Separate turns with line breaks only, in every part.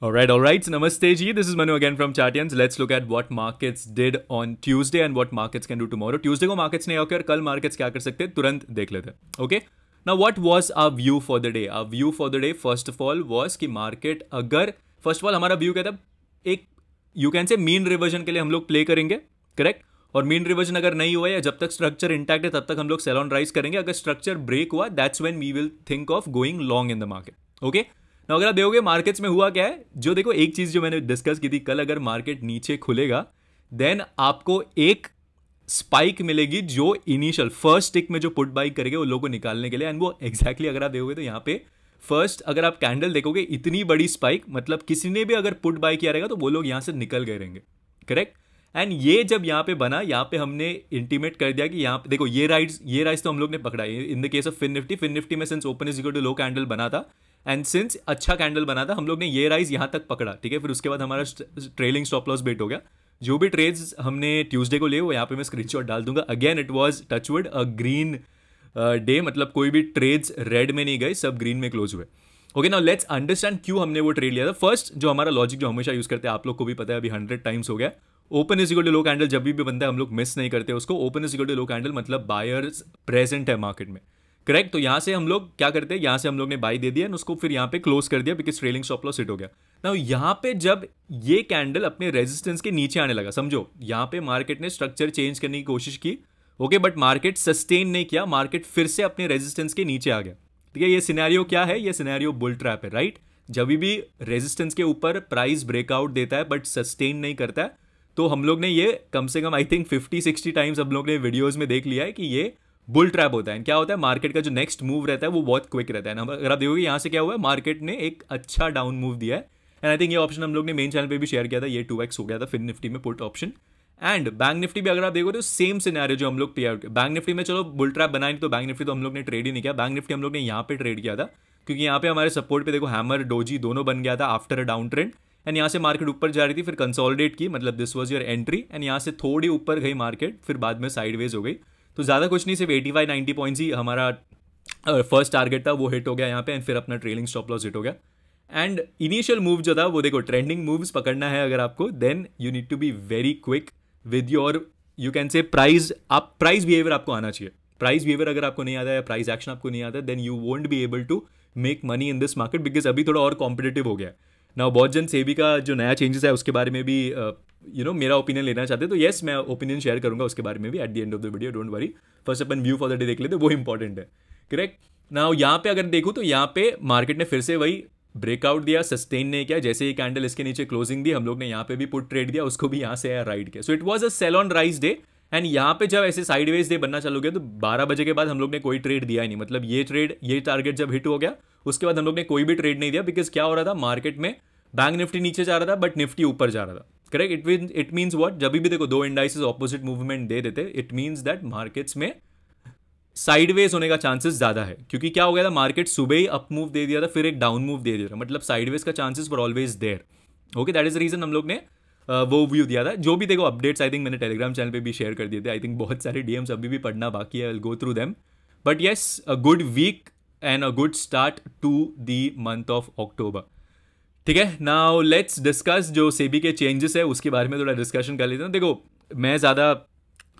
All right, Alright, alright, namaste ji. This is Manu again from Chartians. Let's look at what markets did on Tuesday and what markets can do tomorrow. Tuesday को markets नहीं aakar, kal markets kya kar sakte? Turant dekh lete. Okay? Now what was our view for the day? Our view for the day first of all was was market agar first of all all view kya tha? एक you can say mean reversion ke liye hum log play karenge. Correct? और mean reversion अगर नहीं हुआ या जब तक structure intact है तब तक हम लोग सेल ऑन राइज करेंगे अगर स्ट्रक्चर ब्रेक हुआ that's when we will think of going long in the market okay ना अगर आप देखोगे मार्केट्स में हुआ क्या है जो देखो एक चीज़ जो मैंने डिस्कस की थी कल अगर मार्केट नीचे खुलेगा देन आपको एक स्पाइक मिलेगी जो इनिशियल फर्स्ट टिक में जो पुट बाइक करेंगे वो लोग को निकालने के लिए एंड वो एग्जैक्टली exactly अगर आप देखोगे तो यहाँ पे फर्स्ट अगर आप कैंडल देखोगे इतनी बड़ी स्पाइक मतलब किसी ने भी अगर पुट बाई किया रहेगा तो वो लोग यहाँ से निकल गए रहेंगे करेक्ट एंड ये जब यहाँ पे बना यहाँ पे हमने इंटीमेट कर दिया कि यहाँ पे देखो ये राइड्स ये राइड्स तो हम लोग ने पकड़ा in the case of fin Nifty fin Nifty में since open is equal to low candle बना था एंड सिंस अच्छा कैंडल बना था हम लोग ने ये राइज यहाँ तक पकड़ा ठीक है फिर उसके बाद हमारा ट्रेलिंग स्टॉप लॉस बेट हो गया जो भी ट्रेड्स हमने ट्यूसडे को लिए वो यहाँ पे मैं स्क्रीनशॉट डाल दूंगा again it was touchwood a green day मतलब कोई भी ट्रेड्स रेड में नहीं गए सब ग्रीन में क्लोज हुए ओके ना लेट्स अंडरस्टैंड क्यों हमने वो ट्रेड लिया था फर्स्ट जो हमारा लॉजिक जो हमेशा यूज़ करते हैं आप लोग को भी पता है अभी हंड्रेड टाइम्स हो गया ओपन इज लो कैंडल जब भी बनता है हम लोग मिस नहीं करते उसको ओपन इज लो कैंडल मतलब बायर्स प्रेजेंट है मार्केट में करेक्ट तो यहाँ से हम लोग क्या करते हैं यहाँ से हम लोग ने बाई दे दिया उसको फिर यहाँ पे क्लोज कर दिया because trailing stop loss hit हो गया ना यहाँ पे जब ये कैंडल अपने रेजिस्टेंस के नीचे आने लगा समझो यहाँ पे मार्केट ने स्ट्रक्चर चेंज करने की कोशिश की ओके बट मार्केट सस्टेन नहीं किया मार्केट फिर से अपने रेजिस्टेंस के नीचे आ गया ठीक है ये सिनेरियो क्या है ये सिनेरियो बुल ट्रैप है राइट जब भी रेजिस्टेंस के ऊपर प्राइस ब्रेकआउट देता है बट सस्टेन नहीं करता है तो हम लोग ने ये कम से कम आई थिंक 50 60 टाइम्स हम लोग ने वीडियोस में देख लिया है कि ये बुल ट्रैप होता है क्या होता है मार्केट का जो नेक्स्ट मूव रहता है वो बहुत क्विक रहता है अगर आप देखोगे यहाँ से क्या हुआ है मार्केट ने एक अच्छा डाउन मूव दिया है एंड आई थिंक ये ऑप्शन हम लोग ने मेन चैनल पे भी शेयर किया था ये टू एक्स हो गया था फिन निफ्टी में put option and bank Nifty भी अगर आप देखो तो सेम सिनेरियो जो हम लोग प्ले आउट बैंक निफ्टी में चलो बुल ट्रैप बनाए तो बैंक निफ्टी तो हम लोग ने ट्रेड ही नहीं किया बैंक निफ्टी हम लोग ने यहाँ पे ट्रेड किया था क्योंकि यहाँ पे हमारे सपोर्ट पे देखो हैमर डोजी दोनों बन गया था after a down trend and यहाँ से मार्केट ऊपर जा रही थी फिर कंसोलिडेट की मतलब this was your entry and यहाँ से थोड़ी ऊपर गई मार्केट फिर बाद में साइडवेज हो गई तो ज़्यादा कुछ नहीं सिर्फ एटी फाइव नाइन्टी पॉइंट्स ही हमारा फर्स्ट टारगेट था वो हिट हो गया यहाँ पे एंड फिर अपना ट्रेलिंग स्टॉप लॉस हिट हो गया एंड इनिशियल मूव जो था वो देखो ट्रेंडिंग मूव्स पकड़ना है अगर आपको then you need to be very quick with your you can say price आप प्राइज बिहेवियर आपको आना चाहिए प्राइस बिहेवियर अगर आपको नहीं आता या प्राइस एक्शन आपको नहीं आता then you won't be able to make money in this market because अभी थोड़ा और कॉम्पिटेटिव हो गया है नाउ बहुत जन सेबी का जो नया चेंजेस है उसके बारे में भी यू नो मेरा ओपिनियन लेना चाहते हैं तो येस मैं ओपिनियन शेयर करूंगा उसके बारे में भी at the end of the video don't worry first अपन व्यू फॉर द डे देख लेते वो इंपॉर्टेंट है करेक्ट ना यहाँ पे अगर देखूँ तो यहाँ पे मार्केट ने फिर से वही ब्रेकआउट दिया सस्टेन नहीं किया जैसे ही कैंडल इसके नीचे क्लोजिंग दी हम लोग ने यहाँ पे भी पुट ट्रेड दिया उसको भी यहाँ से आया राइड किया so it was a sell on rise day and यहाँ पे जब ऐसे साइडवेज डे बनना चालू गया तो 12 बजे के बाद हम लोग ने कोई ट्रेड दिया ही नहीं मतलब ये ट्रेड ये टारगेट जब हिट हो गया उसके बाद हम लोग ने कोई भी ट्रेड नहीं दिया बिकॉज क्या हो रहा था मार्केट में बैंक निफ्टी नीचे जा रहा था बट निफ्टी ऊपर जा रहा था correct it mean it means what जब भी देखो दो इंडाइसिस ऑपोजिट मूवमेंट दे देते इट मीन्स दैट मार्केट्स में साइडवेज होने का चांसेस ज़्यादा है क्योंकि क्या हो गया था मार्केट सुबह ही अप मूव दे दिया था फिर एक डाउन मूव दे दिया था मतलब साइडवेज का chances for always there okay that is reason हम लोग ने वो व्यू दिया था जो भी देखो अपडेट्स आई थिंक मैंने टेलीग्राम चैनल पे भी शेयर कर दिए थे आई थिंक बहुत सारे डीएम्स अभी भी पढ़ना बाकी है will go through them but yes a good week and a good start to the month of October ठीक है नाउ लेट्स डिस्कस जो सेबी के चेंजेस है उसके बारे में थोड़ा डिस्कशन कर लेते हैं देखो मैं ज़्यादा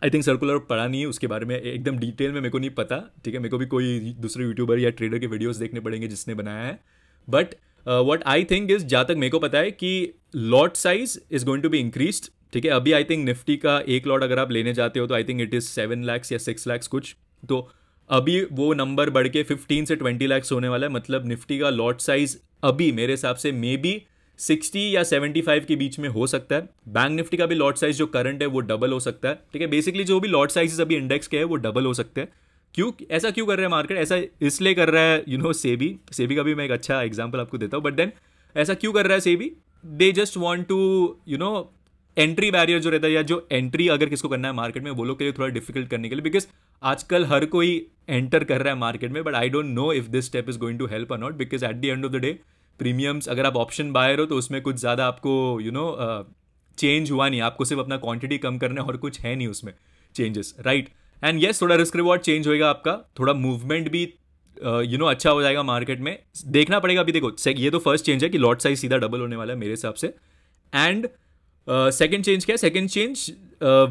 आई थिंक सर्कुलर पढ़ा नहीं है उसके बारे में एकदम डिटेल में मेरे को नहीं पता ठीक है मेरे को भी कोई दूसरे यूट्यूबर या ट्रेडर के वीडियोस देखने पड़ेंगे जिसने बनाया है but what I think is जहाँ तक मेरे को पता है कि lot size is going to be increase ठीक है अभी आई थिंक निफ्टी का एक लॉट अगर आप लेने जाते हो तो I think it is seven lakhs या सिक्स लैक्स कुछ तो अभी वो नंबर बढ़ के फिफ्टीन से ट्वेंटी लैक्स होने वाला है मतलब निफ्टी का लॉट साइज अभी मेरे हिसाब से मे बी सिक्सटी या सेवेंटी फाइव के बीच में हो सकता है बैंक निफ्टी का भी लॉट साइज जो करंट है वो डबल हो सकता है ठीक है बेसिकली जो भी लॉट साइज अभी इंडेक्स के है वो डबल हो सकते हैं क्यों ऐसा क्यों कर रहा है मार्केट ऐसा इसलिए कर रहा है यू नो सेबी सेबी का भी मैं एक अच्छा एग्जाम्पल आपको देता हूँ बट देन ऐसा क्यों कर रहा है SEBI they just want to you know entry barrier जो रहता है या जो एंट्री अगर किसको करना है मार्केट में वो लोग के लिए थोड़ा डिफिकल्ट करने के लिए बिकॉज आजकल हर कोई एंटर कर रहा है मार्केट में but I don't know if this step is going to help or not because at the end of the day premiums अगर आप ऑप्शन बायर हो तो उसमें कुछ ज़्यादा आपको यू नो चेंज हुआ नहीं आपको सिर्फ अपना क्वांटिटी कम करना है और कुछ है नहीं उसमें चेंजेस राइट एंड येस थोड़ा रिस्क रिवॉर्ड चेंज होएगा आपका थोड़ा मूवमेंट भी you uh, know you know, अच्छा हो जाएगा मार्केट में देखना पड़ेगा अभी देखो ये तो फर्स्ट चेंज है कि लॉट साइज सीधा डबल होने वाला है मेरे हिसाब से एंड सेकेंड uh, चेंज क्या है सेकेंड चेंज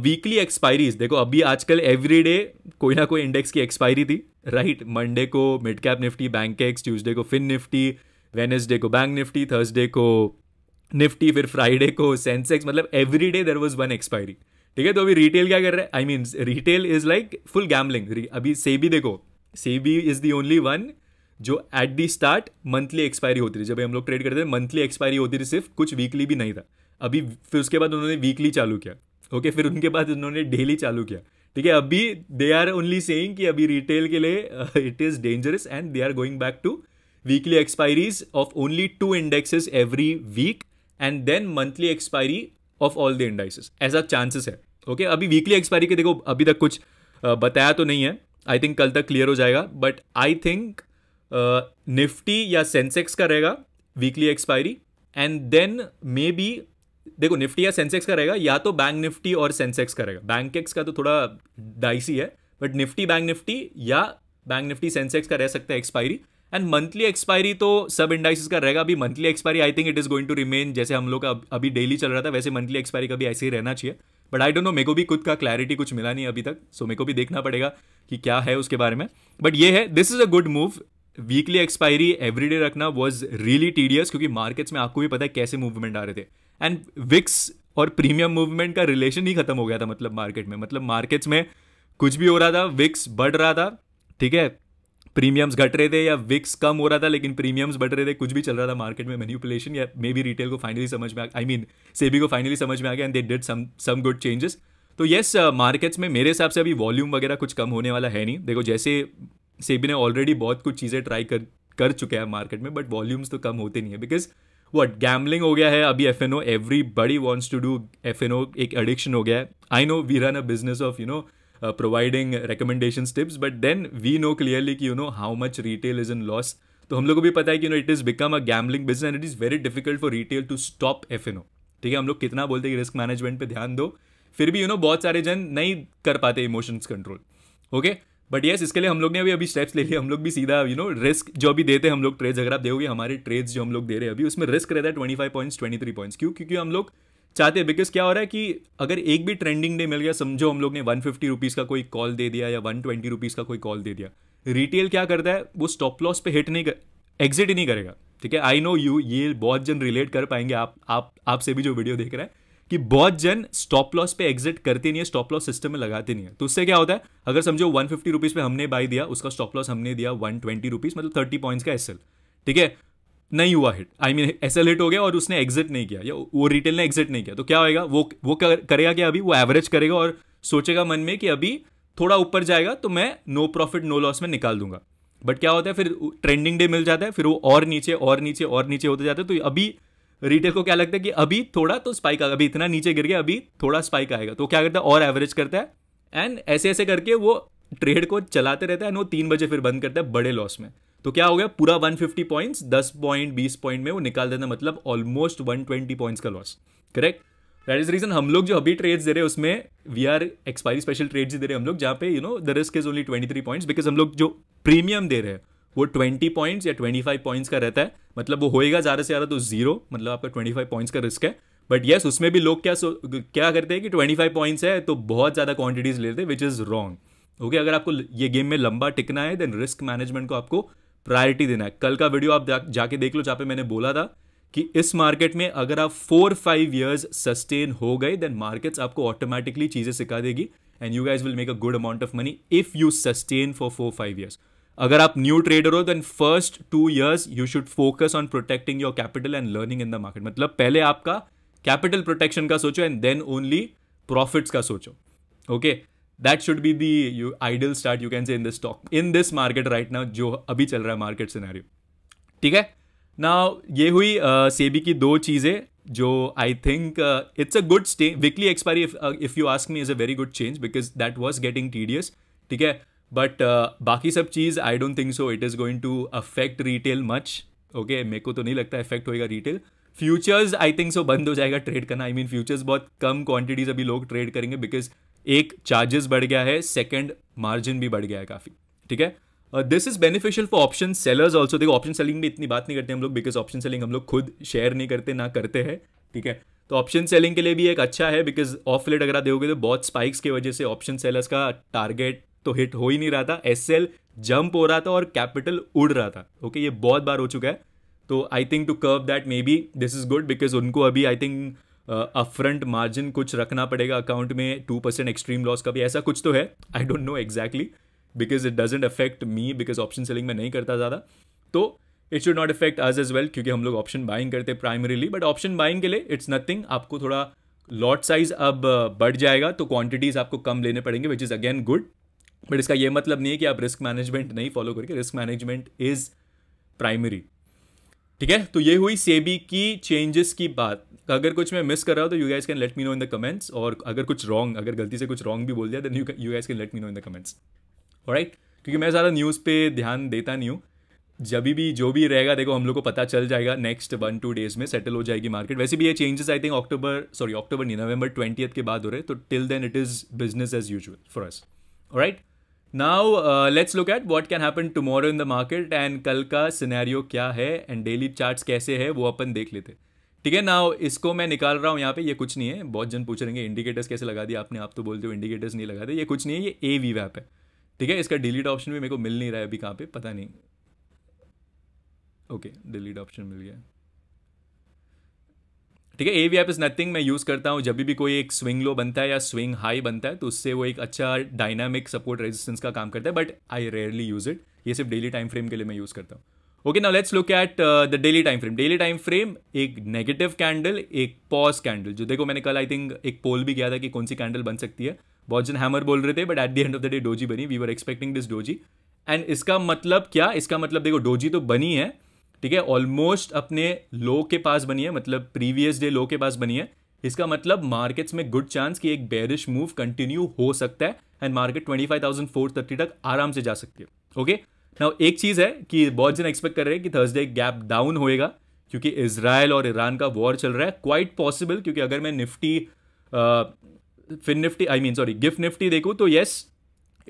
वीकली एक्सपायरीज देखो अभी आजकल एवरी डे कोई ना कोई इंडेक्स की एक्सपायरी थी राइट right? मंडे को midcap Nifty Bankex Tuesday को फिन निफ्टी वेनेसडे को बैंक निफ्टी थर्सडे को निफ्टी फिर फ्राइडे को सेंसेक्स मतलब every day there was one expiry ठीक है तो अभी रिटेल क्या कर रहा है I mean retail is like full gambling अभी सेबी देखो SEBI is the only one जो at the start monthly expiry होती थी जब हम लोग ट्रेड करते थे मंथली एक्सपायरी होती थी सिर्फ कुछ वीकली भी नहीं था अभी फिर उसके बाद उन्होंने वीकली चालू किया ओके okay, फिर उनके बाद उन्होंने डेली चालू किया ठीक है अभी दे आर ओनली सेइंग कि अभी रिटेल के लिए it is dangerous and they are going back to weekly expiries of only two indexes every week and then monthly expiry of all the indexes ऐसा चांसेस है okay okay? अभी weekly expiry के देखो अभी तक कुछ बताया तो नहीं है आई थिंक कल तक क्लियर हो जाएगा बट आई थिंक निफ्टी या सेंसेक्स का रहेगा weekly expiry and then maybe देखो निफ्टी या सेंसेक्स का रहेगा या तो बैंक निफ्टी और सेंसेक्स का रहेगा एक्स का तो थोड़ा डाइसी है बट निफ्टी बैंक निफ्टी या बैंक निफ्टी सेंसेक्स का रह सकता है एक्सपायरी एंड मंथली एक्सपायरी तो सब इंडाइसिस का रहेगा अभी monthly expiry I think it is going to remain जैसे हम लोग का अभी डेली चल रहा था वैसे मंथली एक्सपायरी का भी ऐसे ही रहना चाहिए बट आई डोंट नो मे को भी खुद का क्लैरिटी कुछ मिला नहीं अभी तक सो so, मेरे को भी देखना पड़ेगा कि क्या है उसके बारे में बट ये है this is a good move weekly expiry every day रखना वॉज रियली टीडियस क्योंकि मार्केट्स में आपको भी पता है कैसे मूवमेंट आ रहे थे एंड विक्स और प्रीमियम मूवमेंट का रिलेशन ही खत्म हो गया था मतलब मार्केट में मतलब मार्केट्स में कुछ भी हो रहा था विक्स बढ़ रहा था ठीक है प्रीमियम्स घट रहे थे या विक्स कम हो रहा था लेकिन प्रीमियम्स बढ़ रहे थे कुछ भी चल रहा था मार्केट में मैन्यूपुलेशन या मे बी रिटेल को फाइनली समझ में आई मीन सेबी को फाइनली समझ में आ गया and they did some good changes तो यस मार्केट्स uh, में मेरे हिसाब से अभी वॉल्यूम वगैरह कुछ कम होने वाला है नहीं देखो जैसे सेबी ने ऑलरेडी बहुत कुछ चीज़ें ट्राई कर कर चुके हैं मार्केट में बट वॉल्यूम्स तो कम होते नहीं है बिकॉज वट गैमलिंग हो गया है अभी F N O everybody wants to do F N O एक एडिक्शन हो गया है I know we run a business of you know providing recommendation tips but then we know clearly कि you know how much retail is in loss तो हम लोग को भी पता है कि you know it is become a gambling business and it is very difficult for retail to stop F N O ठीक है हम लोग कितना बोलते हैं कि रिस्क मैनेजमेंट पर ध्यान दो फिर भी यू you नो know, बहुत सारे जन नहीं कर पाते emotions control okay but yes इसके लिए हम लोग ने अभी अभी स्टेप्स ले लिए हम लोग भी सीधा यू नो रिस्क जो अभी देते हैं हम लोग ट्रेड्स अगर आप देखोगे हमारे ट्रेड्स जो हम लोग दे रहे हैं अभी उसमें रिस्क रहता है twenty five points twenty three points क्यों क्योंकि हम लोग चाहते हैं बिकॉज क्या हो रहा है कि अगर एक भी ट्रेंडिंग डे मिल गया समझो हम लोग ने वन फिफ्टी रुपीज़ का कोई कॉल दे दिया या वन ट्वेंटी रुपीज़ का कोई कॉल दे दिया रिटेल क्या करता है वो स्टॉप लॉस पे हिट नहीं कर एग्जिट ही नहीं करेगा ठीक है आई नो यू ये बहुत जन रिलेट कर पाएंगे आप आप आपसे भी जो वीडियो देख रहे हैं कि बहुत जन स्टॉप लॉस पे एग्जिट करते नहीं है स्टॉप लॉस सिस्टम में लगाते नहीं है तो उससे क्या होता है अगर समझो वन फिफ्टी रुपीज पे हमने बाई दिया उसका स्टॉप लॉस हमने दिया वन ट्वेंटी रुपीज मतलब थर्टी पॉइंट्स का एस ठीक है नहीं हुआ hit I mean S L hit हो गया और उसने एग्जिट नहीं किया या वो रिटेल ने एग्जिट नहीं किया तो क्या होएगा वो वो कर, करेगा क्या अभी वो एवरेज करेगा और सोचेगा मन में कि अभी थोड़ा ऊपर जाएगा तो मैं नो प्रॉफिट नो लॉस में निकाल दूंगा बट क्या होता है फिर ट्रेंडिंग डे मिल जाता है फिर वो और नीचे और नीचे और नीचे होते जाते हैं तो अभी रिटेल को क्या लगता है कि अभी थोड़ा तो स्पाइक आएगा अभी इतना नीचे गिर गया अभी थोड़ा स्पाइक आएगा तो क्या करता है और एवरेज करता है एंड ऐसे ऐसे करके वो ट्रेड को चलाते रहता है एंड वो तीन बजे फिर बंद करता है बड़े लॉस में तो क्या हो गया पूरा 150 पॉइंट्स 10 पॉइंट 20 पॉइंट में वो निकाल देता मतलब ऑलमोस्ट 120 पॉइंट्स का loss correct that is reason हम लोग जो अभी ट्रेड्स दे रहे हैं उसमें we are expiry special trades दे रहे हैं हम लोग जहाँ पे you know the risk is only 23 points because हम लोग जो प्रीमियम दे रहे हैं वो ट्वेंटी पॉइंट्स या ट्वेंटी फाइव पॉइंट्स का रहता है मतलब वो होएगा ज़्यादा से ज़्यादा तो जीरो मतलब आपका ट्वेंटी फाइव पॉइंट्स का रिस्क है बट येस yes, उसमें भी लोग क्या क्या करते हैं कि ट्वेंटी फाइव पॉइंट्स है तो बहुत ज़्यादा क्वांटिटीज़ लेते हैं विच इज़ रॉन्ग ओके अगर आपको ये गेम में लंबा टिकना है देन रिस्क मैनेजमेंट को आपको प्रायोरिटी देना है कल का वीडियो आप जा, जाके देख लो जहाँ पे मैंने बोला था कि इस मार्केट में अगर आप फोर फाइव ईयर्स सस्टेन हो गए देन मार्केट्स आपको ऑटोमेटिकली चीज़ें सिखा देगी and you guys will make a good amount of money if you sustain for four five years अगर आप न्यू ट्रेडर हो then first two years you should focus on protecting your capital and learning in the market मतलब पहले आपका capital protection का सोचो and then only profits का सोचो okay that should be the you ideal start you can say in this stock in this market right now जो अभी चल रहा है मार्केट सिनेरियो ठीक है ना ये हुई सेबी की दो चीज़ें जो I think it's a good stay weekly expiry if you ask me is a very good change because that was getting tedious ठीक है बट uh, बाकी सब चीज़ I don't think so it is going to affect retail much okay मेरे को तो नहीं लगता इफेक्ट होएगा retail futures I think so बंद हो जाएगा ट्रेड करना आई मीन फ्यूचर्स बहुत कम क्वांटिटीज अभी लोग ट्रेड करेंगे बिकॉज एक चार्जेस बढ़ गया है सेकेंड मार्जिन भी बढ़ गया है काफ़ी ठीक है this is beneficial for option sellers also देखो ऑप्शन सेलिंग में इतनी बात नहीं करते हम लोग बिकॉज ऑप्शन सेलिंग हम लोग खुद शेयर नहीं करते ना करते हैं ठीक है तो ऑप्शन सेलिंग के लिए भी एक अच्छा है बिकॉज ऑफ लेट अगर आप देखोगे तो बहुत स्पाइक्स की वजह से ऑप्शन सेलर्स का टारगेट तो हिट हो ही नहीं रहा था एस जंप हो रहा था और कैपिटल उड़ रहा था ओके okay, ये बहुत बार हो चुका है तो I think to curve that maybe this is good because उनको अभी आई थिंक अपफ्रंट मार्जिन कुछ रखना पड़ेगा अकाउंट में टू परसेंट एक्सट्रीम लॉस का भी ऐसा कुछ तो है I don't know exactly because it doesn't affect me because option selling में नहीं करता ज़्यादा तो it should not affect us as well क्योंकि हम लोग ऑप्शन बाइंग करते हैं प्राइमरीली बट ऑप्शन बाइंग के लिए इट्स नथिंग आपको थोड़ा लॉट साइज अब uh, बढ़ जाएगा तो क्वांटिटीज आपको कम लेने पड़ेंगे which is again good but इसका यह मतलब नहीं है कि आप रिस्क मैनेजमेंट नहीं फॉलो करके रिस्क मैनेजमेंट इज़ प्राइमरी ठीक है तो ये हुई सेबी की चेंजेस की बात अगर कुछ मैं मिस कर रहा हूँ तो you guys can let me know in the comments और अगर कुछ रॉन्ग अगर गलती से कुछ रॉन्ग भी बोल दिया then you guys can let me know in the comments right क्योंकि मैं ज़्यादा न्यूज़ पे ध्यान देता नहीं हूँ जब भी जो भी रहेगा देखो हम लोग को पता चल जाएगा नेक्स्ट वन टू डेज में सेटल हो जाएगी मार्केट वैसे भी ये changes I think October sorry October नहीं नवंबर ट्वेंटी के बाद हो रहे तो till then it is business as usual for us all right now uh, let's look at what can happen tomorrow in the market and कल का scenario क्या है and daily charts कैसे है वो अपन देख लेते ठीक है ना इसको मैं निकाल रहा हूँ यहाँ पे ये कुछ नहीं है बहुत जन पूछ रहेंगे इंडिकेटर्स कैसे लगा दिए आपने आप तो बोलते हो इंडिकेटर्स नहीं लगाते ये कुछ नहीं है ये ए वी वैप है ठीक है इसका डिलीट ऑप्शन भी मेरे को मिल नहीं रहा है अभी कहाँ पे पता नहीं ओके डिलीट ऑप्शन मिल गया ठीक है A V app is nothing मैं यूज़ करता हूँ जब भी कोई एक स्विंग लो बनता है या स्विंग हाई बनता है तो उससे वो एक अच्छा डायनामिक सपोर्ट रेजिस्टेंस का काम करता है but I rarely use it ये सिर्फ डेली टाइम फ्रेम के लिए मैं यूज़ करता हूँ okay now let's look at the daily time frame daily time frame एक नेगेटिव कैंडल एक पॉज कैंडल जो देखो मैंने कल आई थिंक एक पोल भी किया था कि कौन सी कैंडल बन सकती है बहुत जन हैमर बोल रहे थे but at the end of the day doji बनी we are expecting this doji and इसका मतलब क्या इसका मतलब देखो डोजी तो बनी है ठीक है ऑलमोस्ट अपने लो के पास बनी है मतलब प्रीवियस डे लो के पास बनी है इसका मतलब मार्केट्स में गुड चांस कि एक बेरिश मूव कंटिन्यू हो सकता है and market twenty five thousand four thirty तक आराम से जा सकती है ओके ना एक चीज़ है कि बहुत जन एक्सपेक्ट कर रहे हैं कि थर्सडे गैप डाउन होएगा क्योंकि इसराइल और ईरान का वॉर चल रहा है क्वाइट पॉसिबल क्योंकि अगर मैं Nifty fin Nifty I mean sorry GIFT Nifty देखूँ तो yes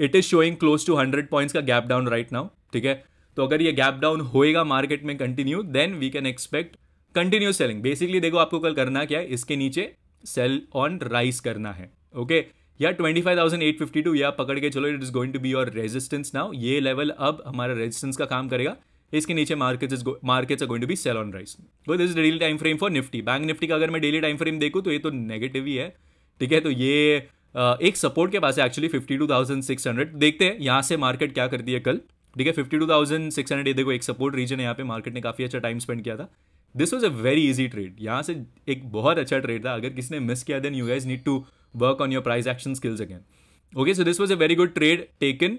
it is showing close to hundred points का गैप डाउन राइट नाउ ठीक है तो अगर ये गैप डाउन होएगा मार्केट में continue then we can expect continue selling basically देखो आपको कल करना क्या है इसके नीचे सेल ऑन राइस करना है ओके okay? या टू या पकड़ के चलो it is going to be your resistance now ये लेवल अब हमारा रेजिस्टेंस का काम करेगा इसके नीचे market is markets going to be sell on rise वो this daily time frame for Nifty bank Nifty का अगर मैं डेली टाइम फ्रेम देखूँ तो ये तो नेगेटिव ही है ठीक है तो ये एक सपोर्ट के पास है actually fifty two thousand six hundred देखते हैं यहाँ से मार्केट क्या करती है कल ठीक है fifty two thousand six hundred देखो एक सपोर्ट रीजन है यहाँ पे मार्केट ने काफ़ी अच्छा टाइम स्पेंड किया था this was a very easy trade यहाँ से एक बहुत अच्छा ट्रेड था अगर किसी ने मिस किया then you guys need to work on your price action skills again okay so this was a very good trade taken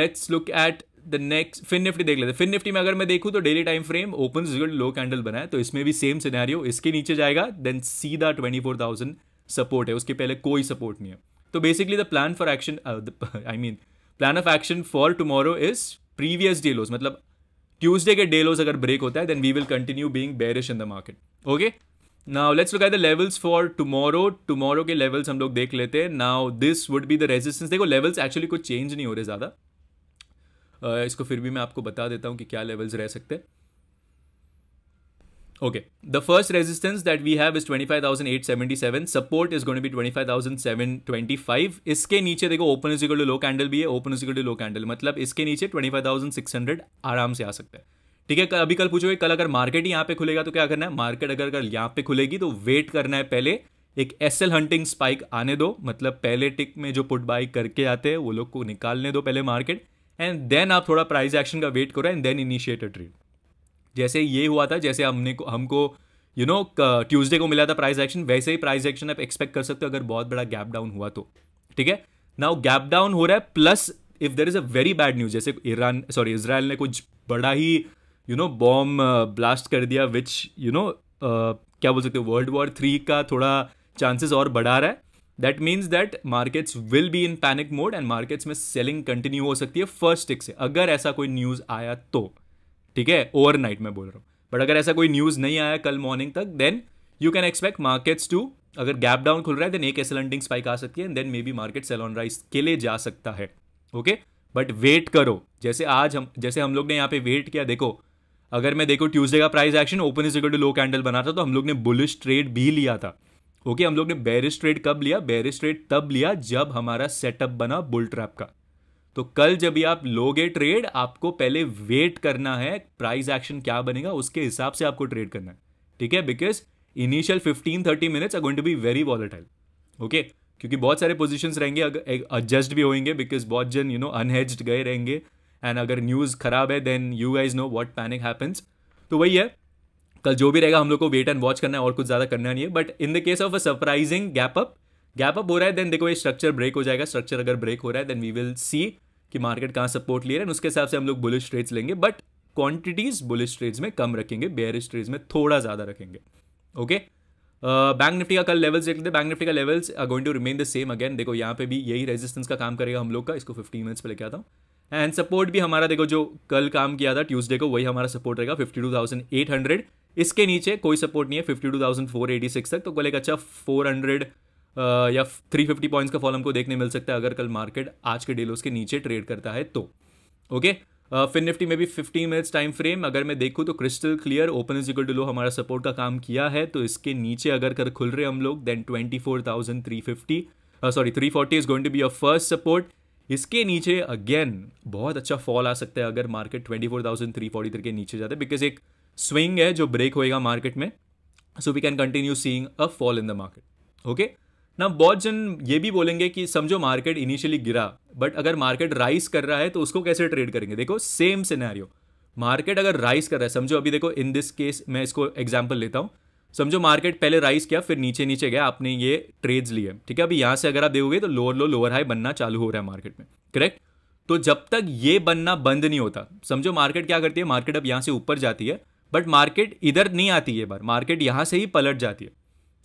let's look at the next fin Nifty देख लेते फिन निफ्टी में अगर मैं देखूँ तो daily time frame open low candle बनाए तो इसमें भी सेम सिनेरियो इसके नीचे जाएगा देन सीधा ट्वेंटी फोर थाउजेंड सपोर्ट है उसके पहले कोई सपोर्ट नहीं है तो basically the plan for action I mean plan of action for tomorrow is previous day lows मतलब ट्यूजडे के डे लोज अगर ब्रेक होता है then we will continue being bearish in the market okay now let's look at the levels for tomorrow tomorrow के levels हम लोग देख लेते हैं now this would be the resistance देखो लेवल्स एक्चुअली कुछ चेंज नहीं हो रहे ज़्यादा uh, इसको फिर भी मैं आपको बता देता हूँ कि क्या लेवल्स रह सकते हैं Okay, the first resistance that we have is 25,877. Support is going to be 25,725. इसके नीचे देखो open is equal to low candle भी है open is equal to low candle मतलब इसके नीचे 25,600 आराम से आ सकता है ठीक है अभी कल पूछोगे कल अगर मार्केट यहाँ पे खुलेगा तो क्या करना है मार्केट अगर अगर यहाँ पे खुलेगी तो वेट करना है पहले एक एस एल हंटिंग स्पाइक आने दो मतलब पहले टिक में जो पुट बाई करके आते हैं वो लोग को निकालने दो पहले मार्केट एंड देन आप थोड़ा प्राइस एक्शन का वेट करो and then initiate a trade जैसे ये हुआ था जैसे हमने को हमको यू नो ट्यूजडे को मिला था प्राइस एक्शन वैसे ही प्राइस एक्शन आप एक्सपेक्ट कर सकते हो अगर बहुत बड़ा गैप डाउन हुआ तो ठीक है नाउ गैप डाउन हो रहा है plus if there is a very bad news जैसे ईरान सॉरी इसराइल ने कुछ बड़ा ही यू नो बॉम्ब ब्लास्ट कर दिया विच यू नो क्या बोल सकते हो वर्ल्ड वॉर थ्री का थोड़ा चांसेस और बढ़ा रहा है that means that markets will be in panic mode and markets में सेलिंग कंटिन्यू हो सकती है फर्स्ट स्टिक से अगर ऐसा कोई न्यूज़ आया तो ठीक है ओवरनाइट मैं बोल रहा हूँ बट अगर ऐसा कोई न्यूज़ नहीं आया कल मॉर्निंग तक then you can expect markets to अगर गैप डाउन खुल रहा है देन एक लंडिंग स्पाइक आ सकती है and then maybe market on rise के लिए जा सकता है ओके बट वेट करो जैसे आज हम जैसे हम लोग ने यहाँ पे वेट किया देखो अगर मैं देखो ट्यूजडे का price action open is to low candle बना था तो हम लोग ने बुलिश ट्रेड भी लिया था ओके okay, हम लोग ने बेरिस ट्रेड कब लिया बेरिस ट्रेड तब लिया जब हमारा सेटअप बना बुल ट्रैप का तो कल जब भी आप लोगे ट्रेड आपको पहले वेट करना है प्राइस एक्शन क्या बनेगा उसके हिसाब से आपको ट्रेड करना है ठीक है because initial fifteen thirty minutes are going to be very volatile okay क्योंकि बहुत सारे पोजिशन रहेंगे एडजस्ट भी होंगे बिकॉज बहुत जन यू नो अनहेज गए रहेंगे एंड अगर न्यूज़ खराब है then you guys know what panic happens तो वही है कल जो भी रहेगा हम लोग को वेट एंड वॉच करना है और कुछ ज़्यादा करना नहीं है but in the case of a surprising gap up gap up हो रहा है देन देखो ये स्ट्रक्चर ब्रेक हो जाएगा स्ट्रक्चर अगर ब्रेक हो रहा है देन वी विल सी कि मार्केट कहाँ सपोर्ट ले रहे हैं उसके हिसाब से हम लोग बुलिश ट्रेड्स लेंगे बट क्वांटिटीज बुलिश ट्रेड्स में कम रखेंगे बेयरिश ट्रेड्स में थोड़ा ज़्यादा रखेंगे ओके बैंक निफ्टी का कल लेवल्स देख लेते हैं बैंक निफ्टी का levels are going to remain the same again देखो यहाँ पे भी यही रेजिस्टेंस का काम करेगा हम लोग का इसको फिफ्टी मिनट्स पर लेके आता हूँ एंड सपोर्ट भी हमारा देखो जो कल काम किया था ट्यूजडे को वही हमारा सपोर्ट रहेगा fifty two thousand eight hundred इसके नीचे कोई सपोर्ट नहीं है fifty two thousand four eighty six तक तो कल एक अच्छा फोर हंड्रेड या फिफ्टी पॉइंट्स का फॉल हमको देखने मिल सकता है अगर कल मार्केट आज के डेलोस के नीचे ट्रेड करता है तो ओके फिन निफ्टी में भी फिफ्टीन मिनट्स टाइम फ्रेम अगर मैं देखूँ तो crystal clear open is equal to low हमारा सपोर्ट का काम किया है तो इसके नीचे अगर कर खुल रहे हम लोग then twenty four thousand three fifty sorry three forty is going to be a first support इसके नीचे अगेन बहुत अच्छा फॉल आ सकता है अगर market twenty four thousand three तक के नीचे जाते हैं बिकॉज एक स्विंग है जो ब्रेक होएगा मार्केट में so we can continue seeing a fall in the market okay ना बहुत जन ये भी बोलेंगे कि समझो मार्केट इनिशियली गिरा बट अगर मार्केट राइस कर रहा है तो उसको कैसे ट्रेड करेंगे देखो सेम सिनेरियो मार्केट अगर राइस कर रहा है समझो अभी देखो इन दिस केस मैं इसको एग्जाम्पल लेता हूँ समझो मार्केट पहले राइस किया फिर नीचे नीचे गया आपने ये ट्रेड्स लिए ठीक है अभी यहाँ से अगर आप देखोगे तो लोअर लो लोअर हाई बनना चालू हो रहा है मार्केट में करेक्ट तो जब तक ये बनना बंद नहीं होता समझो मार्केट क्या करती है मार्केट अब यहाँ से ऊपर जाती है बट मार्केट इधर नहीं आती है बार मार्केट यहाँ से ही पलट जाती है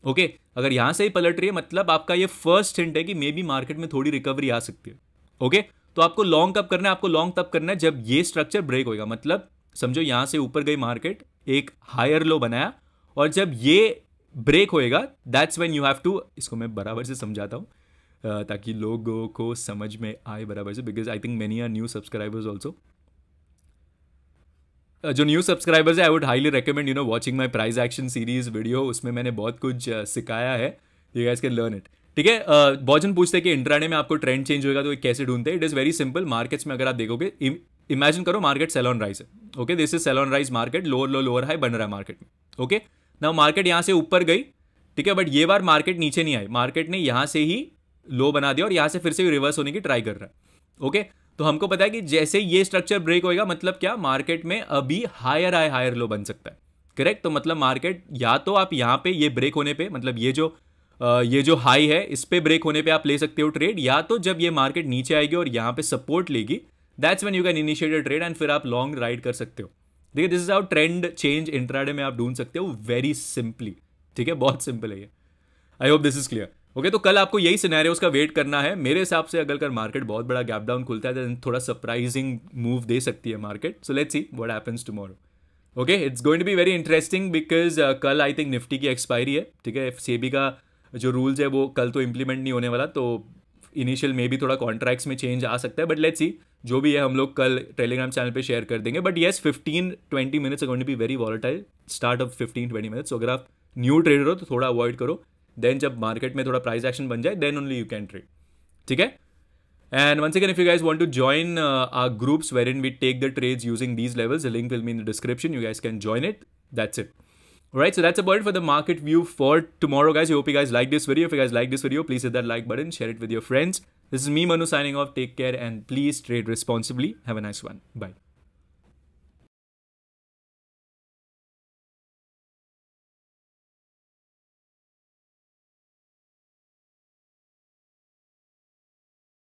ओके okay, अगर यहां से ही पलट रही है मतलब आपका ये फर्स्ट हिंट है कि मे बी मार्केट में थोड़ी रिकवरी आ सकती है ओके okay? तो आपको लॉन्ग कब करना है आपको लॉन्ग तब करना है जब ये स्ट्रक्चर ब्रेक होगा मतलब समझो यहां से ऊपर गई मार्केट एक हायर लो बनाया और जब ये ब्रेक होएगा that's when you have to इसको मैं बराबर से समझाता हूँ ताकि लोगों को समझ में आए बराबर से because I think many are new subscribers also Uh, जो न्यू सब्सक्राइबर्स है I would highly recommend you know watching my price action series video उसमें मैंने बहुत कुछ uh, सिखाया है you guys can learn it ठीक है uh, बहुत जन पूछते हैं कि इंट्राडे में आपको ट्रेंड चेंज होगा तो कैसे ढूंढते हैं it is very simple markets में अगर आप देखोगे इमेजिन करो मार्केट सेलॉन राइज है okay this is sell on rise market lower low lower high बन रहा है मार्केट में ओके ना मार्केट यहाँ से ऊपर गई ठीक है बट ये बार मार्केट नीचे नहीं आई मार्केट ने यहाँ से ही लो बना दिया और यहाँ से फिर से रिवर्स होने की ट्राई कर रहा है ओके okay? तो हमको पता है कि जैसे ये स्ट्रक्चर ब्रेक होएगा मतलब क्या मार्केट में अभी हायर आए हायर लो बन सकता है करेक्ट तो मतलब मार्केट या तो आप यहाँ पे ये ब्रेक होने पे मतलब ये जो ये जो हाई है इस पर ब्रेक होने पे आप ले सकते हो ट्रेड या तो जब ये मार्केट नीचे आएगी और यहाँ पे सपोर्ट लेगी that's when you can initiate a trade and फिर आप लॉन्ग राइड कर सकते हो देखिए this is out trend change intraday में आप ढूंढ सकते हो वेरी सिंपली ठीक है बहुत सिंपल है ये I hope this is clear okay तो कल आपको यही सिनेरियो उसका वेट करना है मेरे हिसाब से अगर कल मार्केट बहुत बड़ा गैप डाउन खुलता है तो थोड़ा सरप्राइजिंग मूव दे सकती है market so let's see what happens tomorrow okay it's going to be very interesting because कल आई थिंक निफ्टी की एक्सपायरी है ठीक है सेबी का जो रूल्स है वो कल तो इम्प्लीमेंट नहीं होने वाला तो इनिशियल में भी थोड़ा कॉन्ट्रैक्ट्स में चेंज आ सकता है बट लेट्स सी जो भी है हम लोग कल टेलीग्राम चैनल पे शेयर कर देंगे but yes fifteen twenty minutes going to be very volatile start off fifteen twenty minutes अगर आप न्यू ट्रेडर हो तो थोड़ा अवॉइड करो देन जब मार्केट में थोड़ा प्राइस एक्शन बन जाए then only you can trade ठीक है and one again if you guys want to join our groups wherein we take the trade using these levels link will mean the description you guys can join it that's it right so that's about for the market view for tomorrow guys you OP guys like this video if you guys like this video please is that like button share it with your friends this is me Manu signing off take care and please trade responsibly have a nice one bye